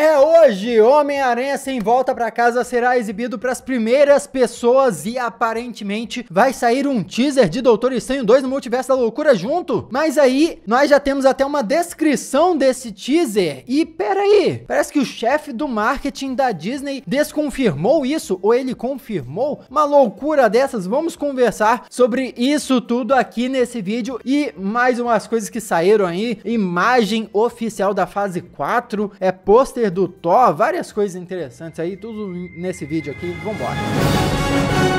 É hoje! Homem-Aranha Sem Volta para Casa será exibido para as primeiras pessoas e aparentemente vai sair um teaser de Doutor Estranho 2 no Multiverso da Loucura junto. Mas aí, nós já temos até uma descrição desse teaser. E peraí, parece que o chefe do marketing da Disney desconfirmou isso, ou ele confirmou uma loucura dessas. Vamos conversar sobre isso tudo aqui nesse vídeo e mais umas coisas que saíram aí. Imagem oficial da fase 4, é pôster trailer do Thor, várias coisas interessantes aí, tudo nesse vídeo aqui. Vambora! Música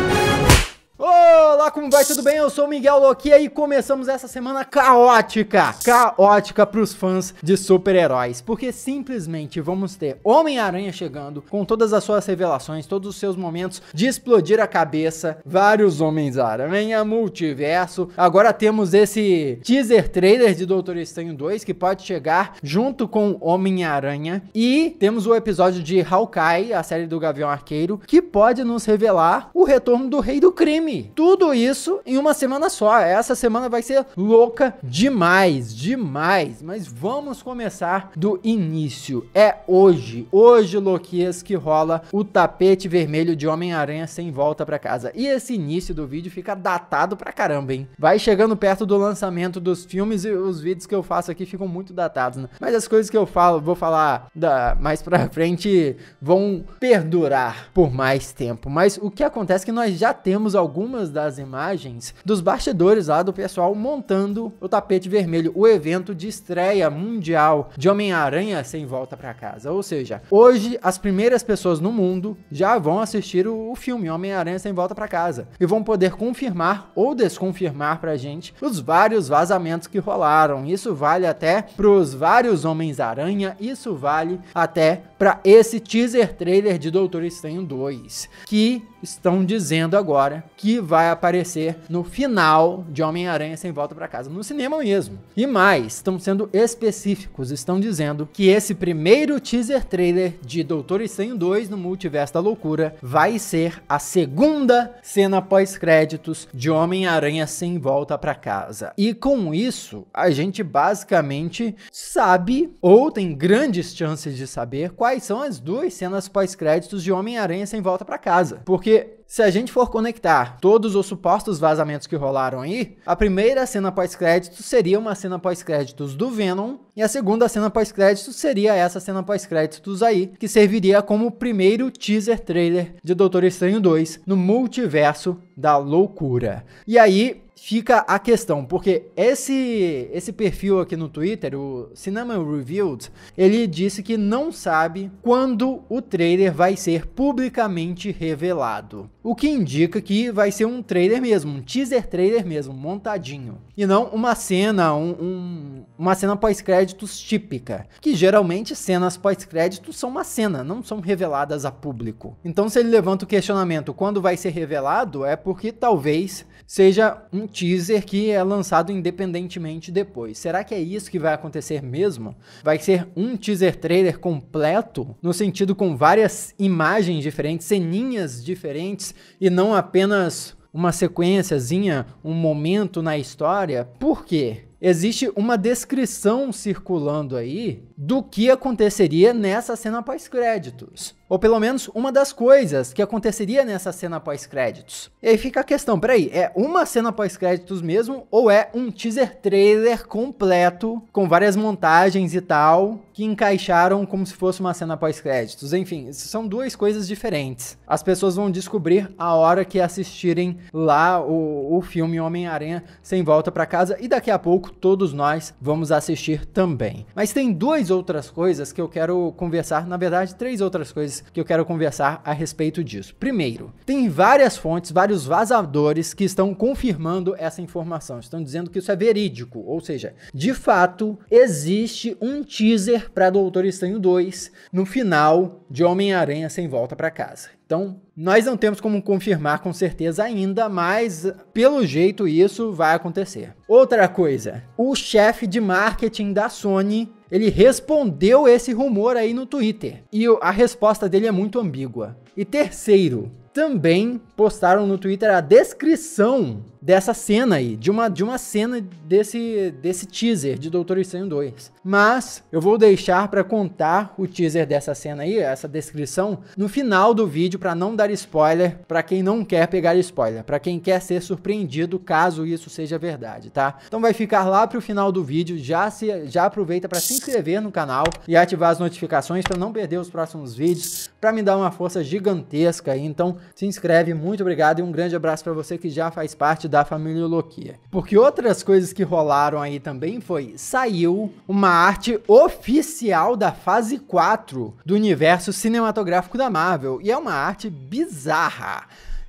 como vai? Tudo bem? Eu sou o Miguel Loki e começamos essa semana caótica, caótica pros fãs de super-heróis, porque simplesmente vamos ter Homem-Aranha chegando com todas as suas revelações, todos os seus momentos de explodir a cabeça, vários Homens-Aranha, multiverso, agora temos esse teaser trailer de Doutor Estranho 2 que pode chegar junto com Homem-Aranha e temos o episódio de Hawkeye, a série do Gavião Arqueiro, que pode nos revelar o retorno do Rei do Crime. Tudo isso em uma semana só. Essa semana vai ser louca demais, demais. Mas vamos começar do início. É hoje, hoje, Loquias, que rola o tapete vermelho de Homem-Aranha sem volta para casa. E esse início do vídeo fica datado pra caramba, hein? Vai chegando perto do lançamento dos filmes e os vídeos que eu faço aqui ficam muito datados, né? Mas as coisas que eu falo, vou falar da, mais pra frente, vão perdurar por mais tempo. Mas o que acontece é que nós já temos algumas das imagens imagens dos bastidores lá do pessoal montando o tapete vermelho, o evento de estreia mundial de Homem-Aranha sem volta para casa. Ou seja, hoje as primeiras pessoas no mundo já vão assistir o, filme Homem-Aranha sem volta para casa e vão poder confirmar ou desconfirmar pra gente os vários vazamentos que rolaram. Isso vale até pros vários Homens-Aranha, isso vale até para esse teaser trailer de Doutor Estranho 2, que estão dizendo agora que vai aparecer no final de Homem-Aranha Sem Volta para Casa, no cinema mesmo. E mais, estão sendo específicos, estão dizendo que esse primeiro teaser trailer de Doutor Estranho 2 no Multiverso da Loucura vai ser a segunda cena pós-créditos de Homem-Aranha Sem Volta para Casa. E com isso, a gente basicamente sabe ou tem grandes chances de saber quais são as duas cenas pós-créditos de Homem-Aranha Sem Volta para Casa. Porque se a gente for conectar todos os supostos vazamentos que rolaram aí, a primeira cena pós-crédito seria uma cena pós-créditos do Venom, e a segunda cena pós-créditos seria essa cena pós-créditos aí, que serviria como o primeiro teaser trailer de Doutor Estranho 2 no multiverso da loucura. E aí, fica a questão, porque esse esse perfil aqui no Twitter, o Cinema Revealed, ele disse que não sabe quando o trailer vai ser publicamente revelado o que indica que vai ser um trailer mesmo, um teaser trailer mesmo, montadinho. E não uma cena, um, um uma cena pós-créditos típica, que geralmente cenas pós-créditos são uma cena, não são reveladas a público. Então se ele levanta o questionamento quando vai ser revelado, é porque talvez seja um teaser que é lançado independentemente depois. Será que é isso que vai acontecer mesmo? Vai ser um teaser trailer completo, no sentido com várias imagens diferentes, ceninhas diferentes, e não apenas uma sequenciazinha, um momento na história. Por quê? Existe uma descrição circulando aí do que aconteceria nessa cena pós-créditos. Ou pelo menos uma das coisas que aconteceria nessa cena pós-créditos. E aí fica a questão, peraí, é uma cena pós-créditos mesmo ou é um teaser trailer completo com várias montagens e tal que encaixaram como se fosse uma cena pós-créditos? Enfim, são duas coisas diferentes. As pessoas vão descobrir a hora que assistirem lá o, o filme Homem-Aranha Sem Volta para Casa e daqui a pouco todos nós vamos assistir também. Mas tem duas outras coisas que eu quero conversar, na verdade, três outras coisas que eu quero conversar a respeito disso. Primeiro, tem várias fontes, vários vazadores que estão confirmando essa informação, estão dizendo que isso é verídico, ou seja, de fato existe um teaser para Doutor Estranho 2 no final de Homem-Aranha sem volta para casa. Então, nós não temos como confirmar com certeza ainda, mas pelo jeito isso vai acontecer. Outra coisa, o chefe de marketing da Sony ele respondeu esse rumor aí no Twitter. E a resposta dele é muito ambígua. E terceiro, também postaram no Twitter a descrição dessa cena aí, de uma, de uma cena desse, desse teaser de Doutor Estranho 2. Mas eu vou deixar para contar o teaser dessa cena aí, essa descrição, no final do vídeo para não dar spoiler para quem não quer pegar spoiler, para quem quer ser surpreendido caso isso seja verdade, tá? Então vai ficar lá pro final do vídeo, já se já aproveita para se inscrever no canal e ativar as notificações para não perder os próximos vídeos, para me dar uma força gigantesca aí. Então se inscreve, muito obrigado e um grande abraço para você que já faz parte da família Loki, Porque outras coisas que rolaram aí também foi, saiu uma arte oficial da fase 4 do universo cinematográfico da Marvel, e é uma arte bizarra.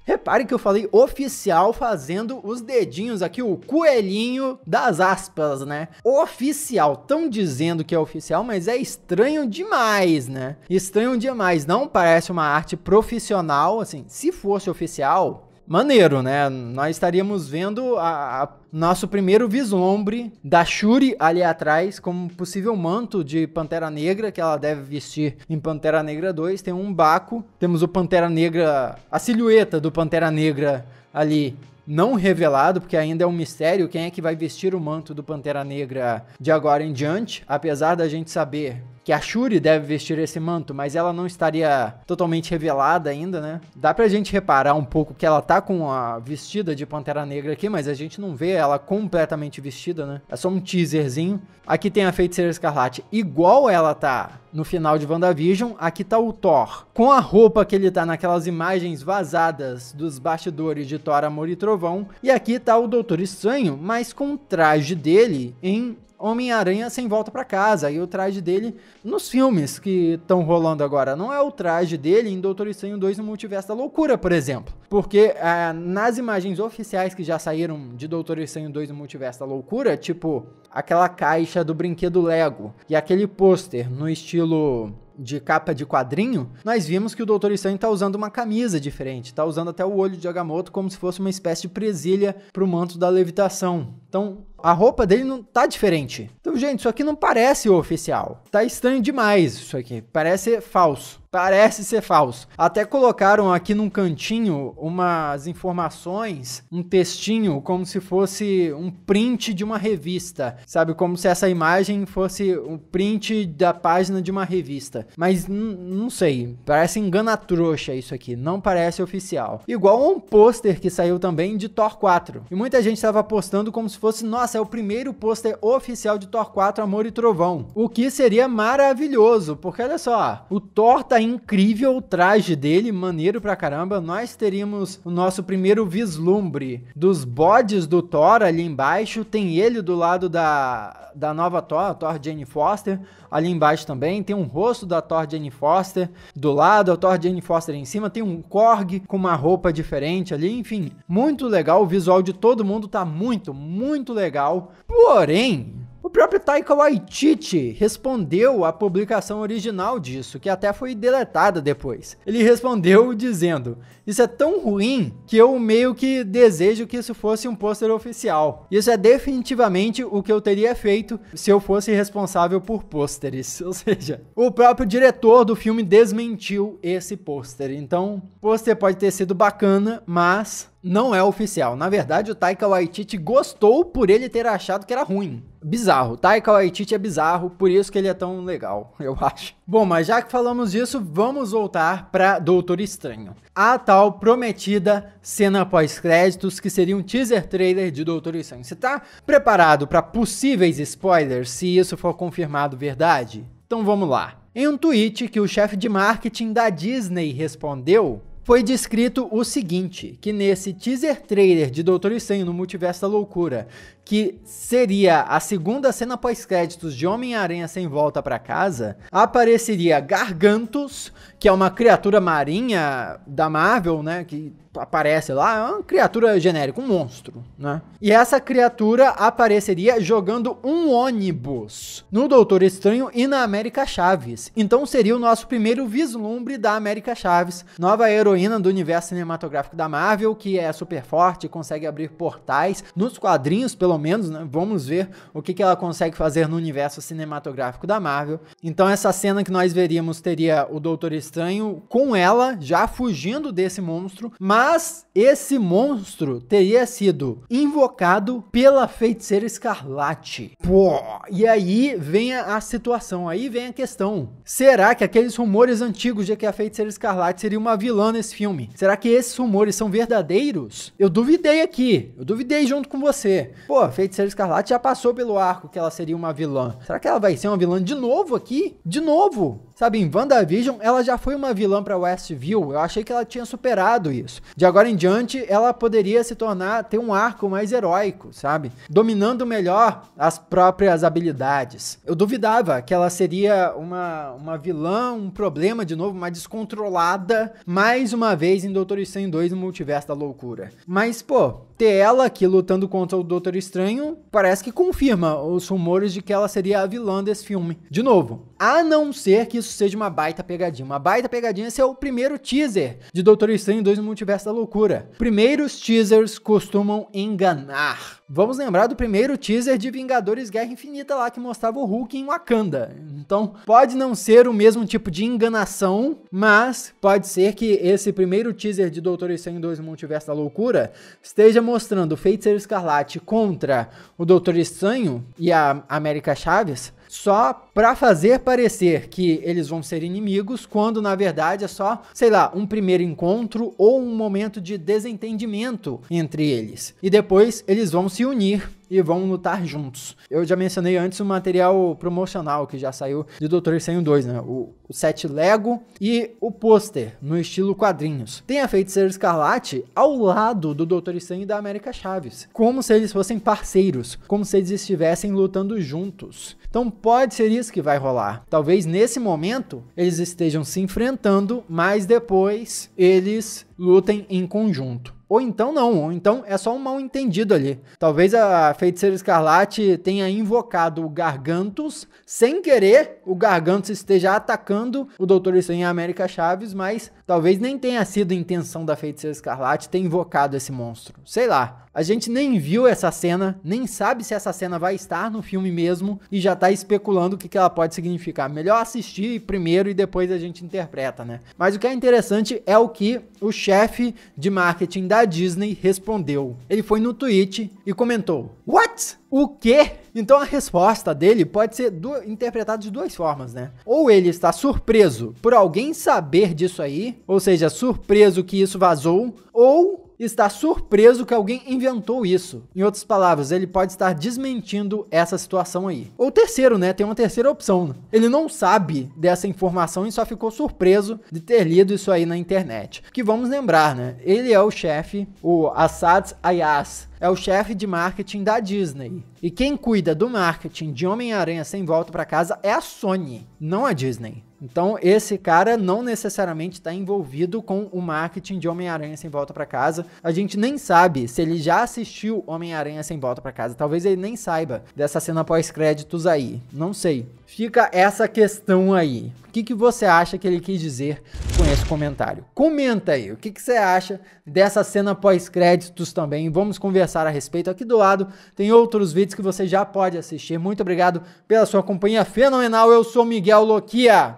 Repare que eu falei oficial fazendo os dedinhos aqui, o coelhinho das aspas, né? Oficial, tão dizendo que é oficial, mas é estranho demais, né? Estranho demais, não parece uma arte profissional, assim, se fosse oficial, maneiro, né? Nós estaríamos vendo a, a, nosso primeiro vislumbre da Shuri ali atrás como possível manto de Pantera Negra que ela deve vestir em Pantera Negra 2. Tem um Baco, temos o Pantera Negra, a silhueta do Pantera Negra ali não revelado, porque ainda é um mistério quem é que vai vestir o manto do Pantera Negra de agora em diante, apesar da gente saber que a Shuri deve vestir esse manto, mas ela não estaria totalmente revelada ainda, né? Dá pra gente reparar um pouco que ela tá com a vestida de Pantera Negra aqui, mas a gente não vê ela completamente vestida, né? É só um teaserzinho. Aqui tem a Feiticeira Escarlate igual ela tá no final de WandaVision. Aqui tá o Thor com a roupa que ele tá naquelas imagens vazadas dos bastidores de Thor Amor e Trovão. E aqui tá o Doutor Estranho, mas com o traje dele em Homem-Aranha sem volta para casa. E o traje dele nos filmes que estão rolando agora. Não é o traje dele em Doutor Estranho 2 no Multiverso da Loucura, por exemplo. Porque é, nas imagens oficiais que já saíram de Doutor Estranho 2 no Multiverso da Loucura, tipo aquela caixa do brinquedo Lego e aquele pôster no estilo de capa de quadrinho, nós vimos que o Doutor Estranho está usando uma camisa diferente, está usando até o olho de Agamotto como se fosse uma espécie de presilha para o manto da levitação. Então, a roupa dele não tá diferente. Então, gente, isso aqui não parece oficial. Tá estranho demais isso aqui. Parece falso. Parece ser falso. Até colocaram aqui num cantinho umas informações, um textinho, como se fosse um print de uma revista. Sabe? Como se essa imagem fosse um print da página de uma revista. Mas não sei. Parece engana trouxa isso aqui. Não parece oficial. Igual um pôster que saiu também de Thor 4. E muita gente estava postando como se fosse, nossa é o primeiro pôster oficial de Thor 4 Amor e Trovão, o que seria maravilhoso, porque olha só, o Thor tá incrível, o traje dele, maneiro pra caramba, nós teríamos o nosso primeiro vislumbre dos bodes do Thor ali embaixo, tem ele do lado da da nova Thor, a Thor Jane Foster. Ali embaixo também tem um rosto da Thor Jane Foster. Do lado, a Thor Jane Foster em cima. Tem um Korg com uma roupa diferente ali. Enfim, muito legal. O visual de todo mundo tá muito, muito legal. Porém, o próprio Taika Waititi respondeu à publicação original disso, que até foi deletada depois. Ele respondeu dizendo: Isso é tão ruim que eu meio que desejo que isso fosse um pôster oficial. Isso é definitivamente o que eu teria feito se eu fosse responsável por pôsteres. Ou seja, o próprio diretor do filme desmentiu esse pôster. Então, pôster pode ter sido bacana, mas não é oficial. Na verdade, o Taika Waititi gostou por ele ter achado que era ruim. Bizarro. Taika Waititi é bizarro, por isso que ele é tão legal, eu acho. Bom, mas já que falamos disso, vamos voltar para Doutor Estranho. A tal prometida cena pós-créditos, que seria um teaser trailer de Doutor Estranho. Você tá preparado para possíveis spoilers se isso for confirmado verdade? Então vamos lá. Em um tweet que o chefe de marketing da Disney respondeu, foi descrito o seguinte, que nesse teaser trailer de Doutor Estranho no Multiverso da Loucura, que seria a segunda cena pós-créditos de Homem-Aranha Sem Volta para Casa, apareceria Gargantos, que é uma criatura marinha da Marvel, né, que aparece lá, é uma criatura genérica, um monstro, né? E essa criatura apareceria jogando um ônibus no Doutor Estranho e na América Chaves. Então seria o nosso primeiro vislumbre da América Chaves, nova heroína do universo cinematográfico da Marvel, que é super forte, consegue abrir portais nos quadrinhos, pelo menos, né? Vamos ver o que, que ela consegue fazer no universo cinematográfico da Marvel. Então essa cena que nós veríamos teria o Doutor Estranho com ela, já fugindo desse monstro, mas esse monstro teria sido invocado pela feiticeira escarlate. Pô, e aí vem a situação, aí vem a questão. Será que aqueles rumores antigos de que a feiticeira escarlate seria uma vilã nesse filme? Será que esses rumores são verdadeiros? Eu duvidei aqui, eu duvidei junto com você. Pô, pô, Feiticeira Escarlate já passou pelo arco que ela seria uma vilã. Será que ela vai ser uma vilã de novo aqui? De novo? Sabe, em WandaVision, ela já foi uma vilã para Westview. Eu achei que ela tinha superado isso. De agora em diante, ela poderia se tornar, ter um arco mais heróico, sabe? Dominando melhor as próprias habilidades. Eu duvidava que ela seria uma, uma vilã, um problema de novo, uma descontrolada, mais uma vez em Doutor Estranho 2 no Multiverso da Loucura. Mas, pô, ter ela aqui lutando contra o Doutor Estranho parece que confirma os rumores de que ela seria a vilã desse filme. De novo, a não ser que isso isso seja uma baita pegadinha. Uma baita pegadinha esse é o primeiro teaser de Doutor Estranho 2 no Multiverso da Loucura. Primeiros teasers costumam enganar. Vamos lembrar do primeiro teaser de Vingadores Guerra Infinita lá que mostrava o Hulk em Wakanda. Então, pode não ser o mesmo tipo de enganação, mas pode ser que esse primeiro teaser de Doutor Estranho 2 no Multiverso da Loucura esteja mostrando o Feiticeiro Escarlate contra o Doutor Estranho e a América Chaves só para fazer parecer que eles vão ser inimigos, quando na verdade é só, sei lá, um primeiro encontro ou um momento de desentendimento entre eles. E depois eles vão se unir e vão lutar juntos. Eu já mencionei antes o material promocional que já saiu de Doutor Estranho 2, né? O, o set Lego e o pôster no estilo quadrinhos. Tem a Feiticeira Escarlate ao lado do Doutor Estranho e da América Chaves, como se eles fossem parceiros, como se eles estivessem lutando juntos. Então pode ser isso que vai rolar. Talvez nesse momento eles estejam se enfrentando, mas depois eles lutem em conjunto. Ou então não, ou então é só um mal entendido ali. Talvez a feiticeira escarlate tenha invocado o Gargantus, sem querer o Gargantus esteja atacando o Doutor Estranho e a América Chaves, mas talvez nem tenha sido a intenção da feiticeira escarlate ter invocado esse monstro. Sei lá, a gente nem viu essa cena, nem sabe se essa cena vai estar no filme mesmo e já tá especulando o que, que ela pode significar. Melhor assistir primeiro e depois a gente interpreta, né? Mas o que é interessante é o que o chefe de marketing da Disney respondeu. Ele foi no tweet e comentou: What? O quê? Então a resposta dele pode ser interpretada de duas formas, né? Ou ele está surpreso por alguém saber disso aí, ou seja, surpreso que isso vazou, ou está surpreso que alguém inventou isso. Em outras palavras, ele pode estar desmentindo essa situação aí. Ou terceiro, né? Tem uma terceira opção. Ele não sabe dessa informação e só ficou surpreso de ter lido isso aí na internet. Que vamos lembrar, né? Ele é o chefe, o Assad Ayas, é o chefe de marketing da Disney. E quem cuida do marketing de Homem-Aranha sem volta para casa é a Sony, não a Disney. Então, esse cara não necessariamente está envolvido com o marketing de Homem-Aranha Sem Volta para Casa. A gente nem sabe se ele já assistiu Homem-Aranha Sem Volta para Casa. Talvez ele nem saiba dessa cena pós-créditos aí. Não sei. Fica essa questão aí. O que, que você acha que ele quis dizer com esse comentário? Comenta aí. O que, que você acha dessa cena pós-créditos também? Vamos conversar a respeito. Aqui do lado tem outros vídeos que você já pode assistir. Muito obrigado pela sua companhia fenomenal. Eu sou Miguel Loquia.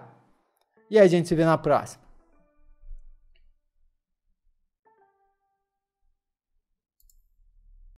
E a gente se vê na próxima.